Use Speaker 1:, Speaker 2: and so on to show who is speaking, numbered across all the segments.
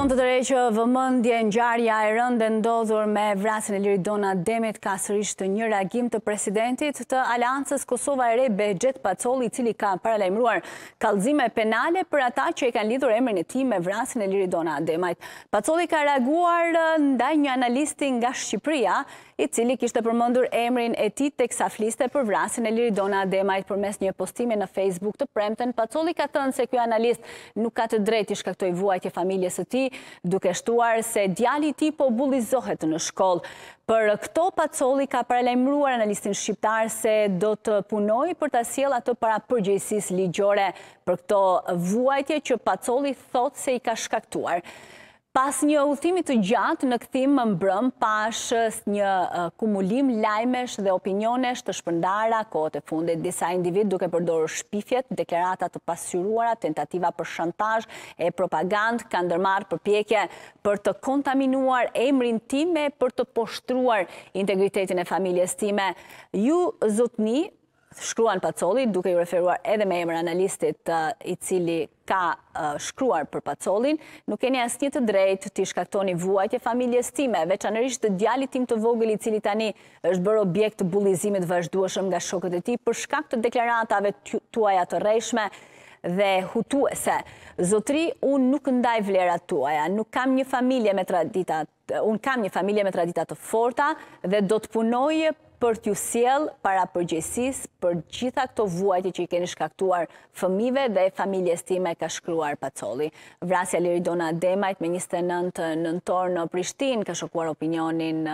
Speaker 1: kupton të të rejë që vëmëndje në gjarja e rëndë e ndodhur me vrasin e liri ademit ka sërish të një reagim të presidentit të aliancës Kosova e Rebe Gjet Pacoli, cili ka paralajmruar kalzime penale për ata që i kanë lidhur emrin e ti me vrasin e liri Dona Demet. Pacoli ka reaguar ndaj një analisti nga Shqipria, i cili kishtë përmëndur emrin e ti të kësafliste fliste për vrasin e liri Dona Demet për mes një postime në Facebook të premten. Pacoli ka thënë se kjo analist nuk ka të drejt i shkaktoj vuajtje familjes e ti, duke shtuar se djali ti po bulizohet në shkollë. Për këto pacoli ka prelemruar analistin shqiptar se do të punoj për të siel ato para përgjësis ligjore për këto vuajtje që pacoli thot se i ka shkaktuar. Pas një uthimi të gjatë në këthim më mbrëm pashës një kumulim lajmesh dhe opinionesh të shpëndara, kohët e fundit disa individ duke përdorë shpifjet, dekleratat të pasyruara, tentativa për shantaj e propagandë, ka për përpjekje për të kontaminuar emrin time, për të poshtruar integritetin e familjes time. Ju, zotni, shkruan Pacoli, duke ju referuar edhe me emër analistit uh, i cili ka uh, shkruar për Pacolin, nuk keni asnjë të drejtë të shkaktoni vuajtje familjes time, veçanërisht të djalit tim të vogël i cili tani është bërë objekt të bullizimit vazhdueshëm nga shokët e tij për shkak të deklaratave tuaja të rejshme dhe hutuese. Zotri, unë nuk ndaj vlerat tuaja, nuk kam një familje me tradita, unë kam një familje me tradita të forta dhe do të punoj për t'ju siel para përgjësis për gjitha këto vuajtje që i keni shkaktuar fëmive dhe familje stime ka shkruar pacoli. Vrasja Liridona Demajt, ministre 29 nëntor në Prishtin, ka shokuar opinionin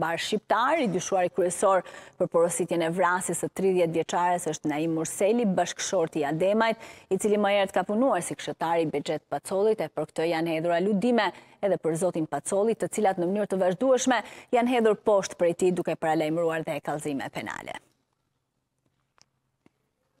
Speaker 1: barë shqiptar, i dyshuar i kryesor për porositjen e vrasis të 30 vjeqares është Naim Murseli, bashkëshorti i Ademajt, i cili më erët ka punuar si kështari i bejet pacolit e për këtë janë hedhura ludime edhe për zotin pacolit të cilat në mënyrë të vazhdueshme janë hedhur posht për i ti duke paralejmëruar dhe e kalzime penale.